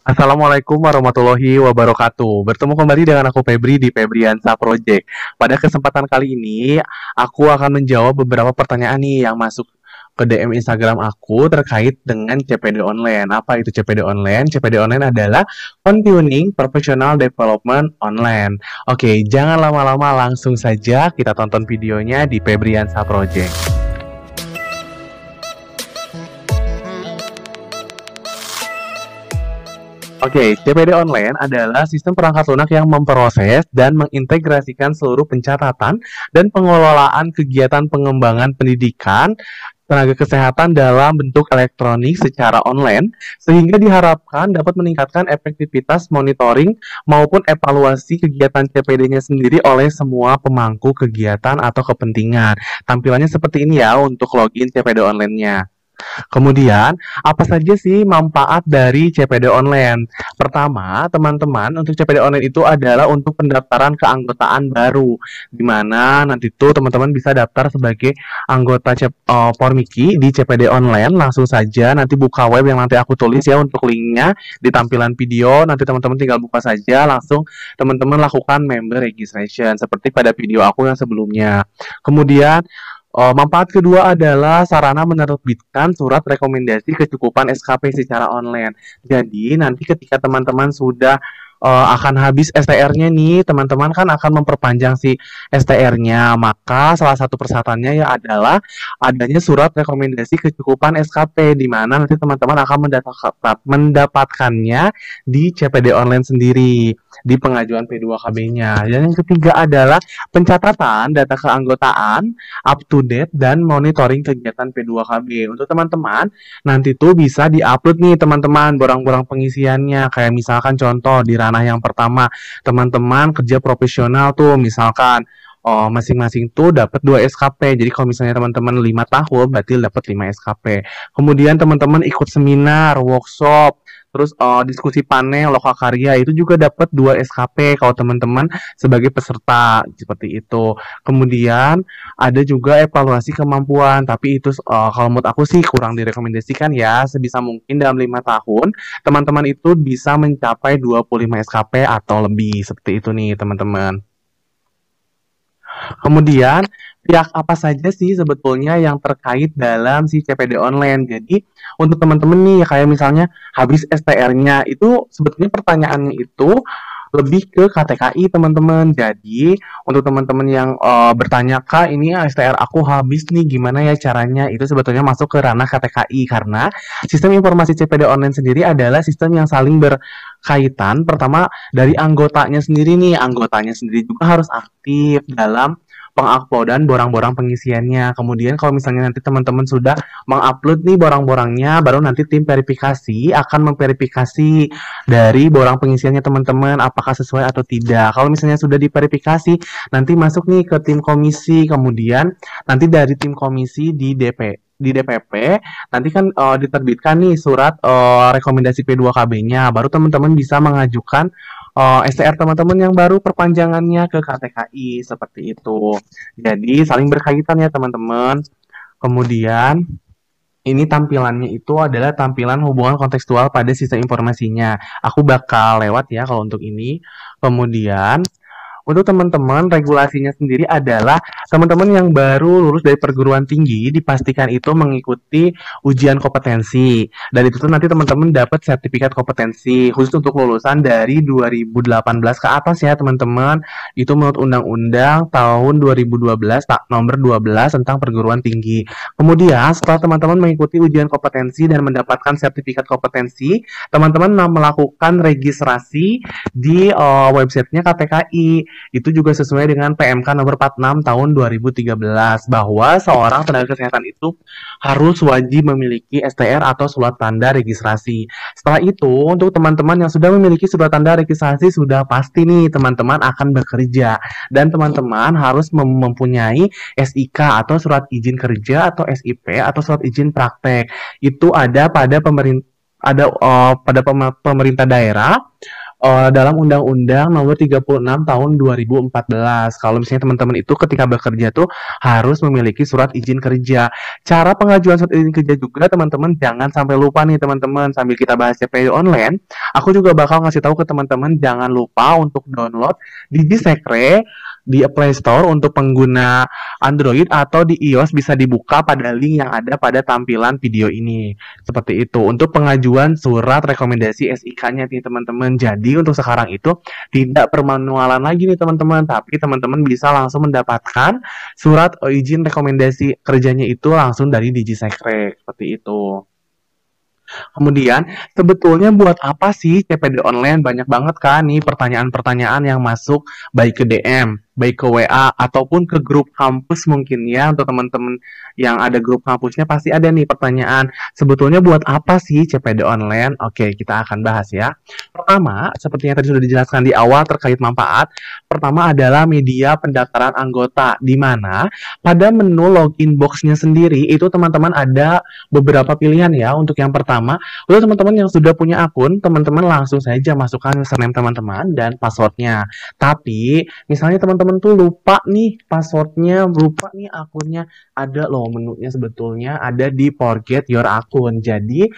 Assalamualaikum warahmatullahi wabarakatuh. Bertemu kembali dengan aku Febri di Febriansa Project. Pada kesempatan kali ini, aku akan menjawab beberapa pertanyaan nih yang masuk ke DM Instagram aku terkait dengan CPD online. Apa itu CPD online? CPD online adalah Continuing Professional Development Online. Oke, jangan lama-lama langsung saja kita tonton videonya di Febriansa Project. Oke, okay, CPD online adalah sistem perangkat lunak yang memproses dan mengintegrasikan seluruh pencatatan dan pengelolaan kegiatan pengembangan pendidikan tenaga kesehatan dalam bentuk elektronik secara online sehingga diharapkan dapat meningkatkan efektivitas monitoring maupun evaluasi kegiatan CPD-nya sendiri oleh semua pemangku kegiatan atau kepentingan. Tampilannya seperti ini ya untuk login CPD online-nya. Kemudian, apa saja sih manfaat dari CPD online? Pertama, teman-teman, untuk CPD online itu adalah untuk pendaftaran keanggotaan baru, di mana nanti itu teman-teman bisa daftar sebagai anggota C uh, Formiki di CPD online langsung saja. Nanti buka web yang nanti aku tulis ya untuk linknya di tampilan video. Nanti teman-teman tinggal buka saja, langsung teman-teman lakukan member registration seperti pada video aku yang sebelumnya. Kemudian Uh, manfaat kedua adalah sarana menerbitkan surat rekomendasi kecukupan SKP secara online. Jadi nanti ketika teman-teman sudah uh, akan habis STR-nya nih, teman-teman kan akan memperpanjang si STR-nya. Maka salah satu persyaratannya ya adalah adanya surat rekomendasi kecukupan SKP di mana nanti teman-teman akan mendapatkannya di CPD online sendiri di pengajuan P2KB-nya. Dan yang ketiga adalah pencatatan data keanggotaan, up to date dan monitoring kegiatan P2KB. Untuk teman-teman nanti tuh bisa diupload nih teman-teman borang-borang pengisiannya kayak misalkan contoh di ranah yang pertama teman-teman kerja profesional tuh misalkan Oh, masing-masing tuh dapat 2 SKP. Jadi kalau misalnya teman-teman 5 tahun berarti dapat 5 SKP. Kemudian teman-teman ikut seminar, workshop, Terus uh, diskusi panel lokal karya itu juga dapat dua SKP kalau teman-teman sebagai peserta seperti itu. Kemudian ada juga evaluasi kemampuan, tapi itu uh, kalau menurut aku sih kurang direkomendasikan ya. Sebisa mungkin dalam lima tahun teman-teman itu bisa mencapai 25 SKP atau lebih seperti itu nih teman-teman. Kemudian pihak apa saja sih sebetulnya yang terkait dalam si CPD online. Jadi untuk teman-teman nih kayak misalnya habis STR-nya itu sebetulnya pertanyaannya itu lebih ke KTKI teman-teman. Jadi untuk teman-teman yang uh, bertanya kak ini STR aku habis nih gimana ya caranya itu sebetulnya masuk ke ranah KTKI karena sistem informasi CPD online sendiri adalah sistem yang saling berkaitan. Pertama dari anggotanya sendiri nih anggotanya sendiri juga harus aktif dalam penguploadan borang-borang pengisiannya. Kemudian kalau misalnya nanti teman-teman sudah mengupload nih borang-borangnya, baru nanti tim verifikasi akan memverifikasi dari borang pengisiannya teman-teman apakah sesuai atau tidak. Kalau misalnya sudah diverifikasi, nanti masuk nih ke tim komisi. Kemudian nanti dari tim komisi di DP di DPP nanti kan uh, diterbitkan nih surat uh, rekomendasi P2KB-nya baru teman-teman bisa mengajukan uh, eh, STR teman-teman yang baru perpanjangannya ke KTKI seperti itu. Jadi saling berkaitan ya teman-teman. Kemudian ini tampilannya itu adalah tampilan hubungan kontekstual pada sistem informasinya. Aku bakal lewat ya kalau untuk ini. Kemudian untuk teman-teman regulasinya sendiri adalah Teman-teman yang baru lulus dari perguruan tinggi dipastikan itu mengikuti ujian kompetensi. Dan itu tuh nanti teman-teman dapat sertifikat kompetensi khusus untuk lulusan dari 2018 ke atas ya teman-teman. Itu menurut undang-undang tahun 2012 tak nomor 12 tentang perguruan tinggi. Kemudian setelah teman-teman mengikuti ujian kompetensi dan mendapatkan sertifikat kompetensi, teman-teman melakukan registrasi di uh, websitenya KTKI Itu juga sesuai dengan PMK nomor 46 tahun 2013 bahwa seorang tenaga kesehatan itu harus wajib memiliki STR atau surat tanda registrasi. Setelah itu, untuk teman-teman yang sudah memiliki surat tanda registrasi sudah pasti nih teman-teman akan bekerja dan teman-teman harus mem mempunyai SIK atau surat izin kerja atau SIP atau surat izin praktek. Itu ada pada pemerintah ada uh, pada pemerintah daerah uh, dalam Undang-Undang Nomor 36 Tahun 2014. Kalau misalnya teman-teman itu ketika bekerja tuh harus memiliki surat izin kerja. Cara pengajuan surat izin kerja juga teman-teman jangan sampai lupa nih teman-teman sambil kita bahas CPO online. Aku juga bakal ngasih tahu ke teman-teman jangan lupa untuk download DigiSekre di Play Store untuk pengguna Android atau di iOS bisa dibuka pada link yang ada pada tampilan video ini. Seperti itu untuk pengajuan surat rekomendasi SIK-nya nih teman-teman. Jadi jadi untuk sekarang itu tidak permanualan lagi nih teman-teman, tapi teman-teman bisa langsung mendapatkan surat izin rekomendasi kerjanya itu langsung dari DigiSekre seperti itu. Kemudian, sebetulnya buat apa sih CPD online? Banyak banget kan nih pertanyaan-pertanyaan yang masuk baik ke DM, baik ke WA ataupun ke grup kampus mungkin ya untuk teman-teman yang ada grup kampusnya pasti ada nih pertanyaan. Sebetulnya buat apa sih CPD online? Oke, kita akan bahas ya. Pertama, seperti yang tadi sudah dijelaskan di awal terkait manfaat, pertama adalah media pendaftaran anggota di mana pada menu login boxnya sendiri itu teman-teman ada beberapa pilihan ya. Untuk yang pertama, untuk teman-teman yang sudah punya akun, teman-teman langsung saja masukkan username teman-teman dan passwordnya. Tapi misalnya teman-teman tuh lupa nih passwordnya, lupa nih akunnya, ada loh menu. Menunya sebetulnya ada di forget your akun Jadi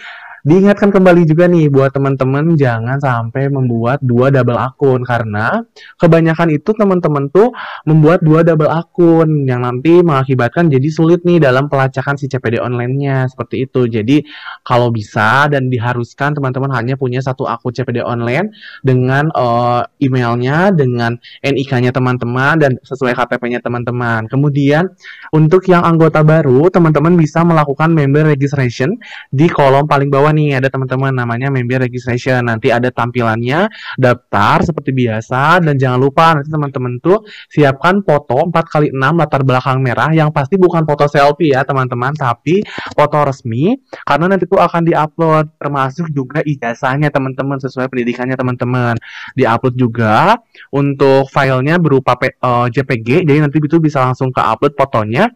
diingatkan kembali juga nih buat teman-teman jangan sampai membuat dua double akun karena kebanyakan itu teman-teman tuh membuat dua double akun yang nanti mengakibatkan jadi sulit nih dalam pelacakan si CPD online-nya seperti itu. Jadi kalau bisa dan diharuskan teman-teman hanya punya satu akun CPD online dengan uh, emailnya, dengan NIK-nya teman-teman dan sesuai KTP-nya teman-teman. Kemudian untuk yang anggota baru, teman-teman bisa melakukan member registration di kolom paling bawah nih ada teman-teman namanya member registration. Nanti ada tampilannya, daftar seperti biasa dan jangan lupa nanti teman-teman tuh siapkan foto 4 kali 6 latar belakang merah yang pasti bukan foto selfie ya teman-teman, tapi foto resmi karena nanti tuh akan diupload termasuk juga ijazahnya teman-teman sesuai pendidikannya teman-teman. Diupload juga untuk filenya berupa P, uh, eh, JPG jadi nanti itu bisa langsung ke upload fotonya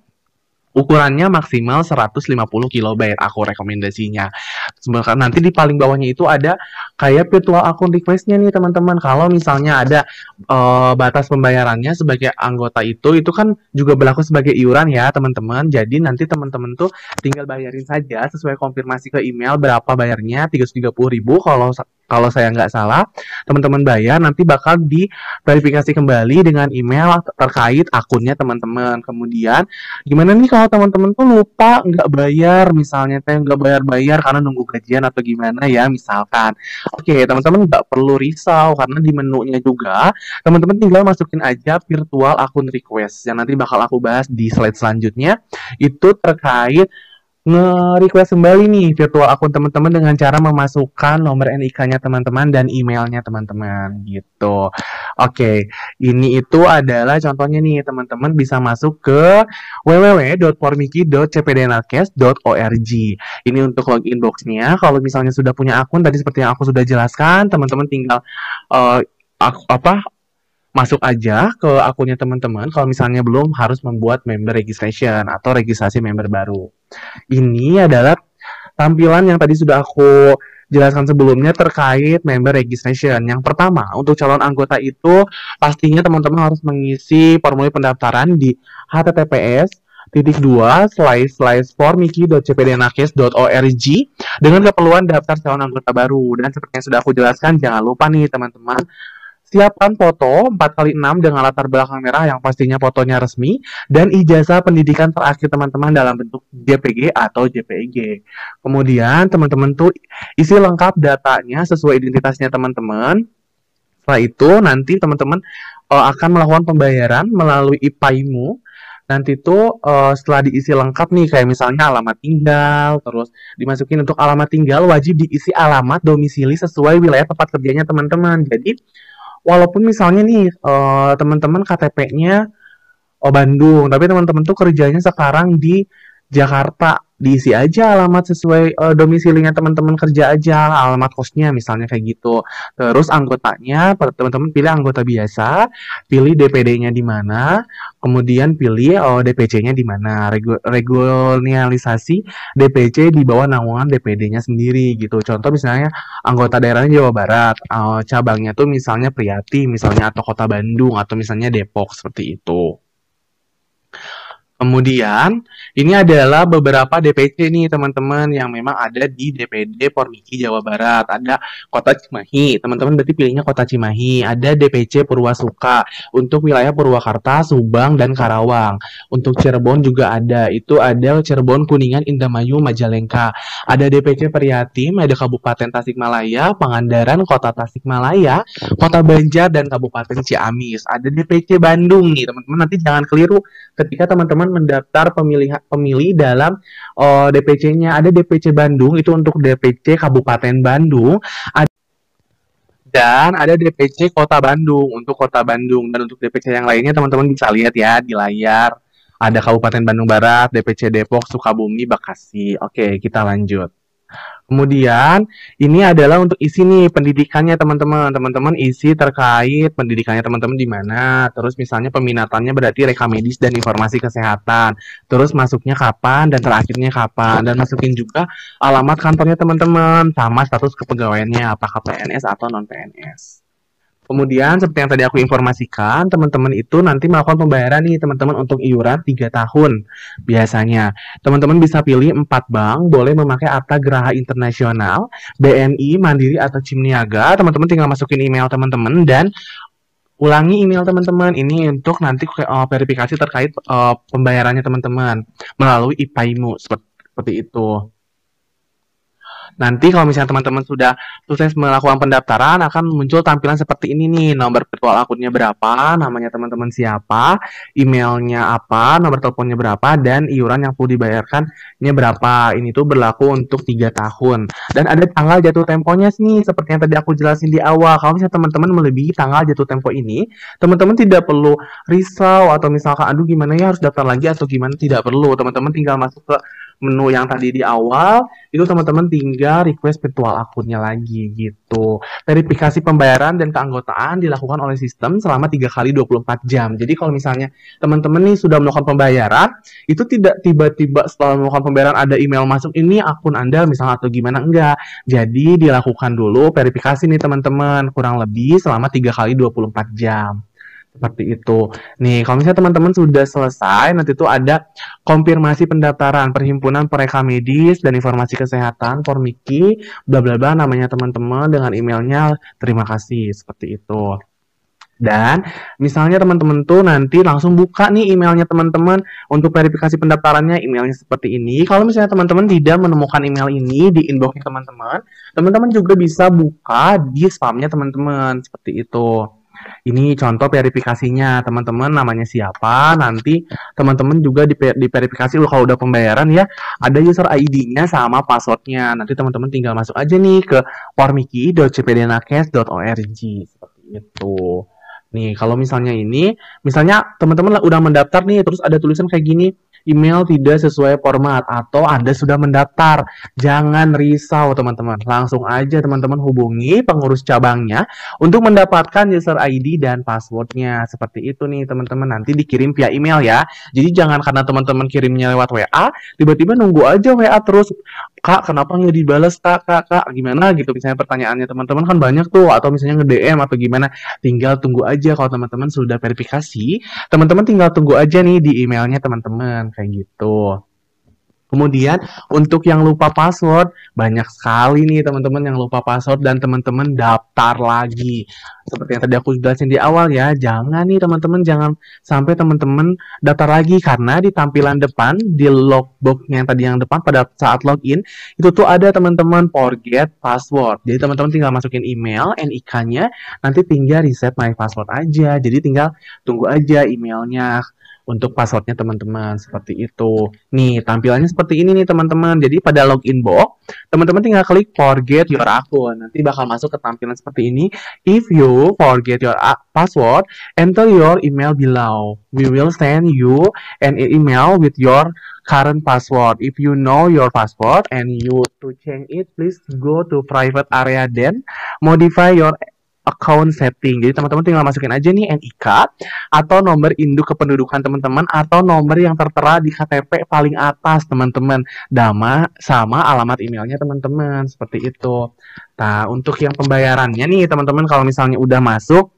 Ukurannya maksimal 150 KB aku rekomendasinya. Sebenarnya Nanti di paling bawahnya itu ada kayak virtual akun requestnya nih teman-teman. Kalau misalnya ada uh, batas pembayarannya sebagai anggota itu, itu kan juga berlaku sebagai iuran ya teman-teman. Jadi nanti teman-teman tuh tinggal bayarin saja sesuai konfirmasi ke email berapa bayarnya 330 ribu kalau kalau saya nggak salah, teman-teman bayar nanti bakal diverifikasi kembali dengan email terkait akunnya teman-teman. Kemudian, gimana nih kalau teman-teman tuh lupa nggak bayar, misalnya teh nggak bayar-bayar karena nunggu gajian atau gimana ya, misalkan. Oke, okay, teman-teman nggak perlu risau karena di menunya juga teman-teman tinggal masukin aja virtual akun request yang nanti bakal aku bahas di slide selanjutnya. Itu terkait nge-request kembali nih virtual akun teman-teman dengan cara memasukkan nomor NIK-nya teman-teman dan emailnya teman-teman gitu. Oke, ini itu adalah contohnya nih teman-teman bisa masuk ke www.formiki.cpdnlcast.org. Ini untuk login boxnya. Kalau misalnya sudah punya akun tadi seperti yang aku sudah jelaskan, teman-teman tinggal uh, eh, aku, apa masuk aja ke akunnya teman-teman kalau misalnya belum harus membuat member registration atau registrasi member baru. Ini adalah tampilan yang tadi sudah aku jelaskan sebelumnya terkait member registration. Yang pertama, untuk calon anggota itu pastinya teman-teman harus mengisi formulir pendaftaran di https titik dua slice slice miki.cpdnakes.org dengan keperluan daftar calon anggota baru dan seperti yang sudah aku jelaskan jangan lupa nih teman-teman Siapkan foto 4x6 dengan latar belakang merah yang pastinya fotonya resmi dan ijazah pendidikan terakhir teman-teman dalam bentuk JPG atau JPEG. Kemudian teman-teman tuh isi lengkap datanya sesuai identitasnya teman-teman. Setelah itu nanti teman-teman uh, akan melakukan pembayaran melalui IPAIMU nanti itu uh, eh, setelah diisi lengkap nih kayak misalnya alamat tinggal terus dimasukin untuk alamat tinggal wajib diisi alamat domisili sesuai wilayah tempat kerjanya teman-teman jadi walaupun misalnya nih uh, teman-teman KTP-nya oh, Bandung, tapi teman-teman tuh kerjanya sekarang di Jakarta diisi aja alamat sesuai uh, domisilinya teman-teman kerja aja alamat kosnya misalnya kayak gitu terus anggotanya teman-teman pilih anggota biasa pilih DPD-nya di mana kemudian pilih uh, eh, DPC-nya di mana regionalisasi DPC di bawah naungan DPD-nya sendiri gitu contoh misalnya anggota daerahnya Jawa Barat uh, cabangnya tuh misalnya Priyati misalnya atau Kota Bandung atau misalnya Depok seperti itu Kemudian, ini adalah beberapa DPC nih teman-teman yang memang ada di DPD Pormiki Jawa Barat. Ada Kota Cimahi, teman-teman berarti pilihnya Kota Cimahi. Ada DPC Purwasuka untuk wilayah Purwakarta, Subang, dan Karawang. Untuk Cirebon juga ada, itu ada Cirebon, Kuningan, Indramayu, Majalengka. Ada DPC Prihatim, ada Kabupaten Tasikmalaya, Pangandaran, Kota Tasikmalaya, Kota Banjar, dan Kabupaten Ciamis. Ada DPC Bandung nih teman-teman, nanti jangan keliru ketika teman-teman teman mendaftar pemilih pemilih dalam uh, eh, DPC-nya. Ada DPC Bandung itu untuk DPC Kabupaten Bandung, ada dan ada DPC Kota Bandung untuk Kota Bandung dan untuk DPC yang lainnya teman-teman bisa lihat ya di layar. Ada Kabupaten Bandung Barat, DPC Depok, Sukabumi, Bekasi. Oke, kita lanjut. Kemudian ini adalah untuk isi nih pendidikannya teman-teman. Teman-teman isi terkait pendidikannya teman-teman di mana. Terus misalnya peminatannya berarti rekam medis dan informasi kesehatan. Terus masuknya kapan dan terakhirnya kapan dan masukin juga alamat kantornya teman-teman sama status kepegawaiannya apakah PNS atau non PNS. Kemudian seperti yang tadi aku informasikan, teman-teman itu nanti melakukan pembayaran nih teman-teman untuk iuran 3 tahun biasanya. Teman-teman bisa pilih 4 bank, boleh memakai Arta Geraha Internasional, BNI, Mandiri atau Cimniaga. Teman-teman tinggal masukin email teman-teman dan ulangi email teman-teman ini untuk nanti eh, verifikasi terkait eh, pembayarannya teman-teman melalui IPAIMU seperti itu. Nanti kalau misalnya teman-teman sudah sukses melakukan pendaftaran akan muncul tampilan seperti ini nih, nomor virtual akunnya berapa, namanya teman-teman siapa, emailnya apa, nomor teleponnya berapa, dan iuran yang perlu dibayarkannya berapa. Ini tuh berlaku untuk 3 tahun. Dan ada tanggal jatuh temponya nih, seperti yang tadi aku jelasin di awal. Kalau misalnya teman-teman melebihi tanggal jatuh tempo ini, teman-teman tidak perlu risau atau misalkan aduh gimana ya harus daftar lagi atau gimana tidak perlu. Teman-teman tinggal masuk ke menu yang tadi di awal itu teman-teman tinggal request virtual akunnya lagi gitu. Verifikasi pembayaran dan keanggotaan dilakukan oleh sistem selama 3 kali 24 jam. Jadi kalau misalnya teman-teman nih sudah melakukan pembayaran, itu tidak tiba-tiba setelah melakukan pembayaran ada email masuk ini akun Anda misalnya atau gimana enggak. Jadi dilakukan dulu verifikasi nih teman-teman kurang lebih selama 3 kali 24 jam seperti itu. Nih, kalau misalnya teman-teman sudah selesai, nanti itu ada konfirmasi pendaftaran perhimpunan pereka medis dan informasi kesehatan Formiki, bla bla bla namanya teman-teman dengan emailnya. Terima kasih seperti itu. Dan misalnya teman-teman tuh nanti langsung buka nih emailnya teman-teman untuk verifikasi pendaftarannya emailnya seperti ini. Kalau misalnya teman-teman tidak menemukan email ini di inboxnya teman-teman, teman-teman juga bisa buka di spamnya teman-teman seperti itu. Ini contoh verifikasinya, teman-teman namanya siapa, nanti teman-teman juga diverifikasi kalau udah pembayaran ya, ada user ID-nya sama passwordnya. Nanti teman-teman tinggal masuk aja nih ke warmiki.cpdnakes.org seperti itu. Nih, kalau misalnya ini, misalnya teman-teman udah mendaftar nih, terus ada tulisan kayak gini, email tidak sesuai format atau Anda sudah mendaftar. Jangan risau teman-teman, langsung aja teman-teman hubungi pengurus cabangnya untuk mendapatkan user ID dan passwordnya. Seperti itu nih teman-teman, nanti dikirim via email ya. Jadi jangan karena teman-teman kirimnya lewat WA, tiba-tiba nunggu aja WA terus, Kak kenapa nggak dibalas kak, kak, kak, gimana gitu. Misalnya pertanyaannya teman-teman kan banyak tuh, atau misalnya nge-DM atau gimana. Tinggal tunggu aja kalau teman-teman sudah verifikasi, teman-teman tinggal tunggu aja nih di emailnya teman-teman kayak gitu. Kemudian untuk yang lupa password, banyak sekali nih teman-teman yang lupa password dan teman-teman daftar lagi. Seperti yang tadi aku jelasin di awal ya, jangan nih teman-teman jangan sampai teman-teman daftar lagi karena di tampilan depan di logbook yang tadi yang depan pada saat login itu tuh ada teman-teman forget password. Jadi teman-teman tinggal masukin email NIK-nya, nanti tinggal reset my password aja. Jadi tinggal tunggu aja emailnya untuk passwordnya teman-teman seperti itu. Nih tampilannya seperti ini nih teman-teman. Jadi pada login box teman-teman tinggal klik forget your account. Nanti bakal masuk ke tampilan seperti ini. If you forget your password, enter your email below. We will send you an email with your current password. If you know your password and you to change it, please go to private area then modify your account setting. Jadi teman-teman tinggal masukin aja nih NIK atau nomor induk kependudukan teman-teman atau nomor yang tertera di KTP paling atas teman-teman. Dama sama alamat emailnya teman-teman seperti itu. Nah untuk yang pembayarannya nih teman-teman kalau misalnya udah masuk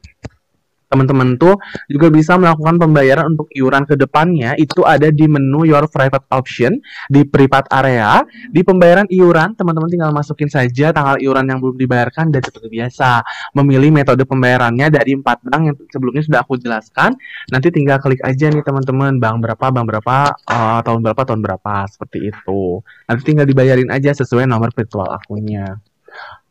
teman-teman tuh juga bisa melakukan pembayaran untuk iuran ke depannya itu ada di menu your private option di private area di pembayaran iuran teman-teman tinggal masukin saja tanggal iuran yang belum dibayarkan dan seperti biasa memilih metode pembayarannya dari empat bank yang sebelumnya sudah aku jelaskan nanti tinggal klik aja nih teman-teman bank berapa bank berapa uh, tahun berapa tahun berapa seperti itu nanti tinggal dibayarin aja sesuai nomor virtual akunnya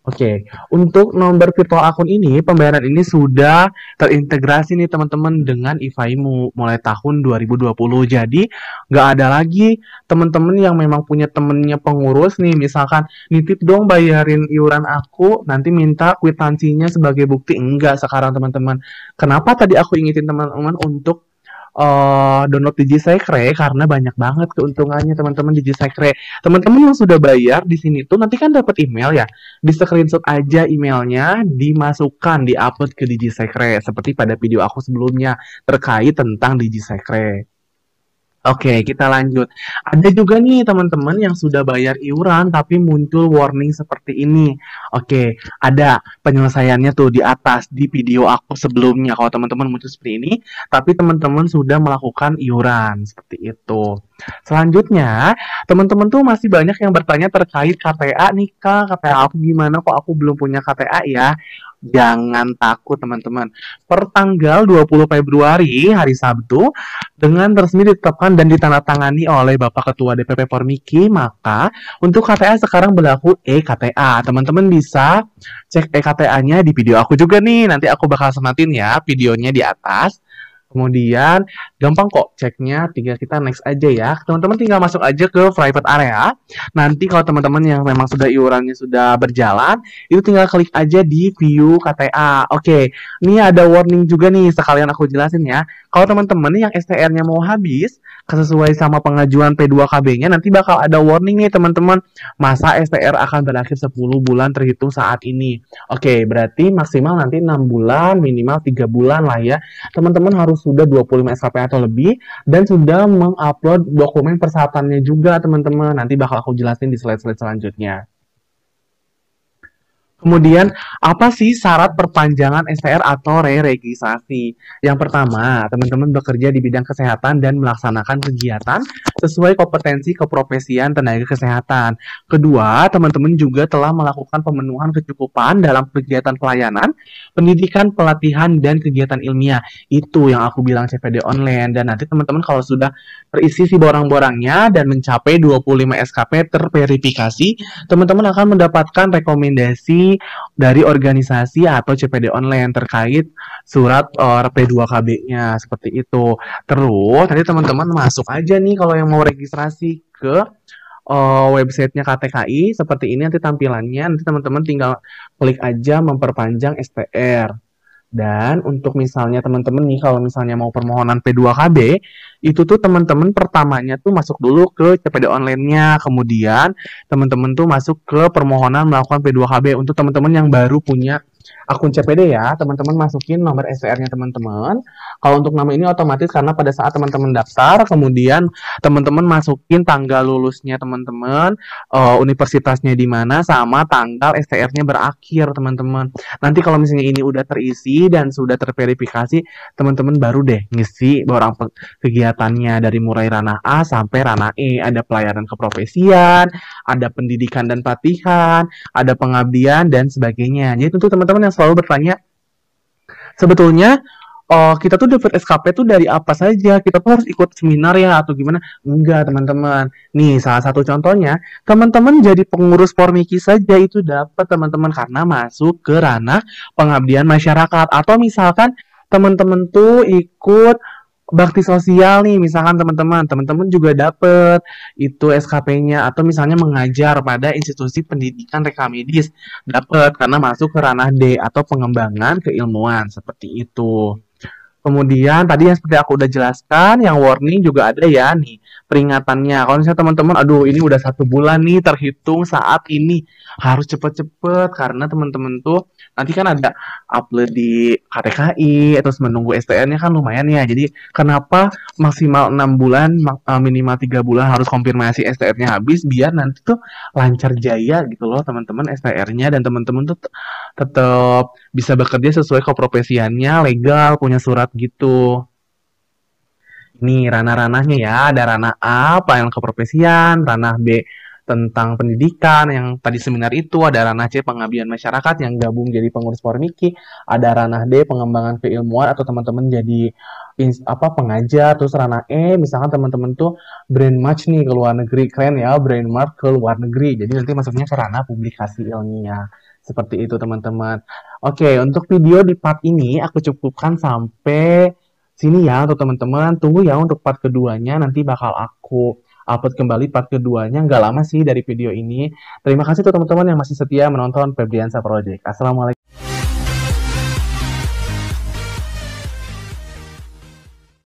Oke, okay. untuk nomor virtual akun ini pembayaran ini sudah terintegrasi nih teman-teman dengan IFAIMU mulai tahun 2020. Jadi nggak ada lagi teman-teman yang memang punya temennya pengurus nih, misalkan nitip dong bayarin iuran aku, nanti minta kwitansinya sebagai bukti enggak sekarang teman-teman. Kenapa tadi aku ingetin teman-teman untuk uh, download di Jisekre karena banyak banget keuntungannya teman-teman di Jisekre. Teman-teman yang sudah bayar di sini tuh nanti kan dapat email ya. Di screenshot aja emailnya, dimasukkan, di upload ke Jisekre seperti pada video aku sebelumnya terkait tentang Jisekre. Sekre. Oke, kita lanjut. Ada juga nih teman-teman yang sudah bayar iuran tapi muncul warning seperti ini. Oke, ada penyelesaiannya tuh di atas di video aku sebelumnya. Kalau teman-teman muncul seperti ini, tapi teman-teman sudah melakukan iuran seperti itu. Selanjutnya, teman-teman tuh masih banyak yang bertanya terkait KTA nikah. KTA aku gimana kok aku belum punya KTA ya? Jangan takut teman-teman. Pertanggal 20 Februari hari Sabtu dengan resmi ditetapkan dan ditandatangani oleh Bapak Ketua DPP Permiki maka untuk KTA sekarang berlaku EKTA. Teman-teman bisa cek EKTA-nya di video aku juga nih. Nanti aku bakal sematin ya videonya di atas. Kemudian gampang kok ceknya, tinggal kita next aja ya. Teman-teman tinggal masuk aja ke private area. Nanti kalau teman-teman yang memang sudah iurannya sudah berjalan, itu tinggal klik aja di view KTA. Oke, ini ada warning juga nih sekalian aku jelasin ya. Kalau teman-teman yang STR-nya mau habis, sesuai sama pengajuan P2KB-nya nanti bakal ada warning nih teman-teman. Masa STR akan berakhir 10 bulan terhitung saat ini. Oke, berarti maksimal nanti 6 bulan, minimal 3 bulan lah ya. Teman-teman harus sudah 25 SKP atau lebih dan sudah mengupload dokumen persyaratannya juga teman-teman. Nanti bakal aku jelasin di slide-slide selanjutnya. Kemudian apa sih syarat perpanjangan STR atau re-registrasi? Yang pertama, teman-teman bekerja di bidang kesehatan dan melaksanakan kegiatan sesuai kompetensi keprofesian tenaga kesehatan. Kedua, teman-teman juga telah melakukan pemenuhan kecukupan dalam kegiatan pelayanan, pendidikan, pelatihan dan kegiatan ilmiah. Itu yang aku bilang CPD online dan nanti teman-teman kalau sudah terisi si borang-borangnya dan mencapai 25 SKP terverifikasi, teman-teman akan mendapatkan rekomendasi dari organisasi atau CPD online terkait surat uh, eh, P2KB-nya seperti itu. Terus tadi teman-teman masuk aja nih kalau yang mau registrasi ke uh, websitenya KTKI seperti ini nanti tampilannya nanti teman-teman tinggal klik aja memperpanjang STR dan untuk misalnya teman-teman nih kalau misalnya mau permohonan P2KB, itu tuh teman-teman pertamanya tuh masuk dulu ke CPD online-nya, kemudian teman-teman tuh masuk ke permohonan melakukan P2KB untuk teman-teman yang baru punya akun CPD ya, teman-teman masukin nomor str nya teman-teman. Kalau untuk nama ini otomatis karena pada saat teman-teman daftar, kemudian teman-teman masukin tanggal lulusnya teman-teman, uh, universitasnya di mana, sama tanggal STR-nya berakhir teman-teman. Nanti kalau misalnya ini udah terisi dan sudah terverifikasi, teman-teman baru deh ngisi barang kegiatannya dari mulai ranah A sampai ranah E. Ada pelayanan keprofesian, ada pendidikan dan pelatihan, ada pengabdian dan sebagainya. Jadi tentu teman-teman yang selalu bertanya, sebetulnya oh kita tuh dapat SKP tuh dari apa saja kita tuh harus ikut seminar ya atau gimana enggak teman-teman nih salah satu contohnya teman-teman jadi pengurus formiki saja itu dapat teman-teman karena masuk ke ranah pengabdian masyarakat atau misalkan teman-teman tuh ikut bakti sosial nih misalkan teman-teman teman-teman juga dapet itu SKP-nya atau misalnya mengajar pada institusi pendidikan rekam medis dapat karena masuk ke ranah D atau pengembangan keilmuan seperti itu. Kemudian tadi yang seperti aku udah jelaskan, yang warning juga ada ya nih peringatannya. Kalau misalnya teman-teman, aduh ini udah satu bulan nih terhitung saat ini harus cepet-cepet karena teman-teman tuh nanti kan ada upload di KTKI, terus menunggu STN-nya kan lumayan ya. Jadi kenapa maksimal enam bulan, eh, minimal tiga bulan harus konfirmasi STR-nya habis biar nanti tuh lancar jaya gitu loh teman-teman STR-nya dan teman-teman tuh tetap bisa bekerja sesuai keprofesiannya, legal, punya surat gitu. Ini ranah-ranahnya ya, ada ranah A, pelayanan keprofesian, ranah B, tentang pendidikan yang tadi seminar itu ada ranah C pengabdian masyarakat yang gabung jadi pengurus Formiki ada ranah D pengembangan keilmuan atau teman-teman jadi apa pengajar terus ranah E misalkan teman-teman tuh brand match nih ke luar negeri keren ya brand mark ke luar negeri jadi nanti masuknya ke ranah publikasi ilmiah seperti itu teman-teman. Oke, untuk video di part ini aku cukupkan sampai sini ya untuk teman-teman. Tunggu ya untuk part keduanya nanti bakal aku upload kembali part keduanya. Nggak lama sih dari video ini. Terima kasih tuh teman-teman yang masih setia menonton Febriansa Project. Assalamualaikum.